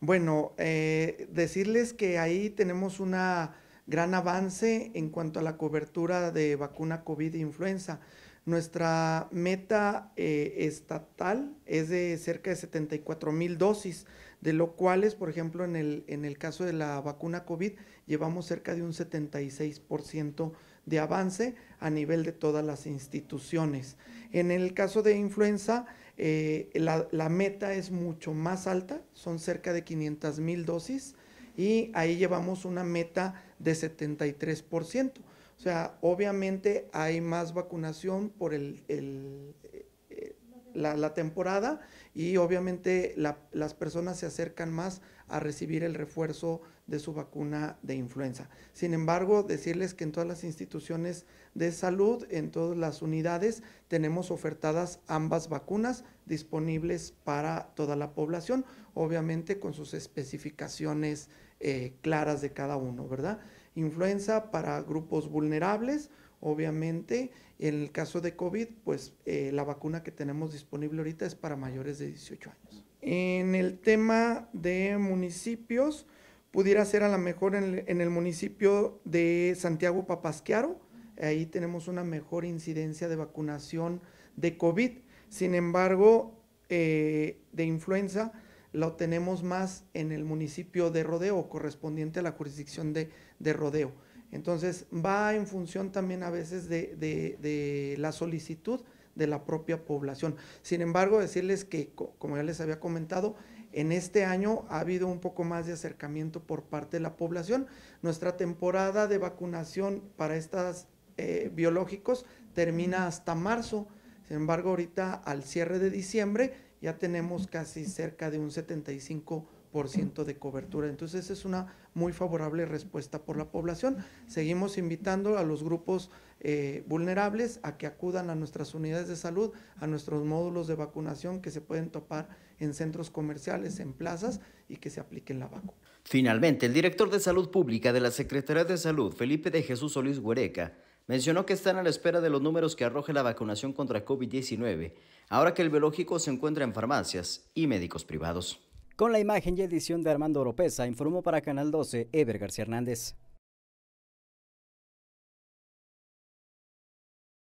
Bueno, eh, decirles que ahí tenemos un gran avance en cuanto a la cobertura de vacuna COVID e influenza. Nuestra meta eh, estatal es de cerca de 74 mil dosis, de lo cuales, por ejemplo, en el, en el caso de la vacuna COVID, llevamos cerca de un 76% de avance a nivel de todas las instituciones. En el caso de influenza, eh, la, meta es mucho más alta, son cerca de 500 mil dosis y ahí llevamos una meta de 73%. O sea, obviamente hay más vacunación por el, la, temporada y obviamente las personas se acercan más a recibir el refuerzo de su vacuna de influenza. Sin embargo, decirles que en todas las instituciones de salud, en todas las unidades, tenemos ofertadas ambas vacunas disponibles para toda la población, obviamente con sus especificaciones eh, claras de cada uno, ¿verdad? Influenza para grupos vulnerables, obviamente. En el caso de COVID, pues eh, la vacuna que tenemos disponible ahorita es para mayores de 18 años. En el tema de municipios, pudiera ser a lo mejor en el, municipio de Santiago Papasquiaro, ahí tenemos una mejor incidencia de vacunación de COVID. Sin embargo, eh, de influenza, lo tenemos más en el municipio de Rodeo, correspondiente a la jurisdicción de, Rodeo. Entonces, va en función también a veces de, la solicitud de la propia población. Sin embargo, decirles que, como ya les había comentado, en este año ha habido un poco más de acercamiento por parte de la población. Nuestra temporada de vacunación para estos eh, biológicos termina hasta marzo. Sin embargo, ahorita al cierre de diciembre, ya tenemos casi cerca de un 75% de cobertura. Entonces es una muy favorable respuesta por la población. Seguimos invitando a los grupos eh, vulnerables a que acudan a nuestras unidades de salud, a nuestros módulos de vacunación que se pueden topar en centros comerciales, en plazas y que se apliquen la vacuna. Finalmente, el director de Salud Pública de la Secretaría de Salud, Felipe de Jesús Solís Huereca, Mencionó que están a la espera de los números que arroje la vacunación contra COVID-19, ahora que el biológico se encuentra en farmacias y médicos privados. Con la imagen y edición de Armando Oropesa, informó para Canal 12 Ever García Hernández.